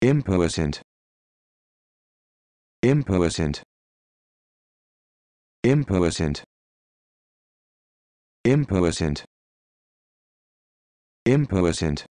Impotent. Impotent. Impotent. Impotent. Impotent.